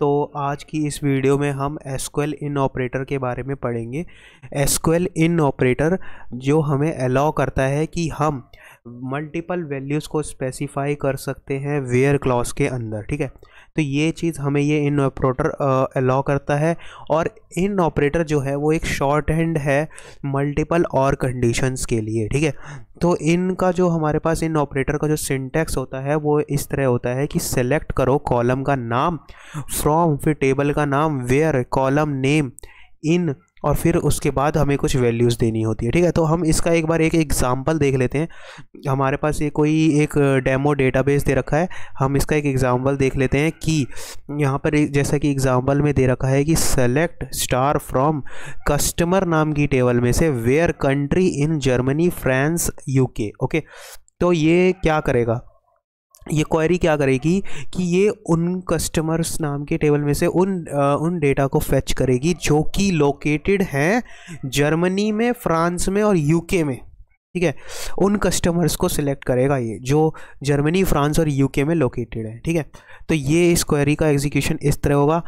तो आज की इस वीडियो में हम एसक्ल इन ऑपरेटर के बारे में पढ़ेंगे एसक्ल इन ऑपरेटर जो हमें अलाउ करता है कि हम मल्टीपल वैल्यूज़ को स्पेसिफाई कर सकते हैं वेयर क्लॉज के अंदर ठीक है तो ये चीज़ हमें ये इन ऑपरेटर अलाउ करता है और इन ऑपरेटर जो है वो एक शॉर्ट हैंड है मल्टीपल और कंडीशंस के लिए ठीक है तो इनका जो हमारे पास इन ऑपरेटर का जो सिंटेक्स होता है वो इस तरह होता है कि सेलेक्ट करो कॉलम का नाम फ्रॉम फिर टेबल का नाम वेयर कॉलम नेम इन और फिर उसके बाद हमें कुछ वैल्यूज़ देनी होती है ठीक है तो हम इसका एक बार एक एग्ज़ाम्पल देख लेते हैं हमारे पास ये कोई एक डेमो डेटाबेस दे रखा है हम इसका एक एग्ज़ाम्पल देख लेते हैं कि यहाँ पर जैसा कि एग्ज़ाम्पल में दे रखा है कि सेलेक्ट स्टार फ्रॉम कस्टमर नाम की टेबल में से where country in Germany France U okay तो ये क्या करेगा ये क्वेरी क्या करेगी कि ये उन कस्टमर्स नाम के टेबल में से उन आ, उन डेटा को फेच करेगी जो कि लोकेटेड हैं जर्मनी में फ्रांस में और यूके में ठीक है उन कस्टमर्स को सिलेक्ट करेगा ये जो जर्मनी फ्रांस और यूके में लोकेटेड है ठीक है तो ये इस क्वेरी का एग्जीक्यूशन इस तरह होगा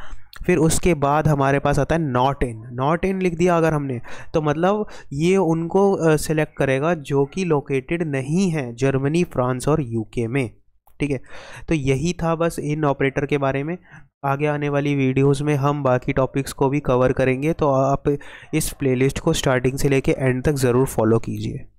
फिर उसके बाद हमारे पास आता है नॉट इन नॉट इन लिख दिया अगर हमने तो मतलब ये उनको सिलेक्ट करेगा जो कि लोकेटेड नहीं है जर्मनी फ्रांस और यूके में ठीक है तो यही था बस इन ऑपरेटर के बारे में आगे आने वाली वीडियोस में हम बाकी टॉपिक्स को भी कवर करेंगे तो आप इस प्लेलिस्ट को स्टार्टिंग से लेके एंड तक ज़रूर फॉलो कीजिए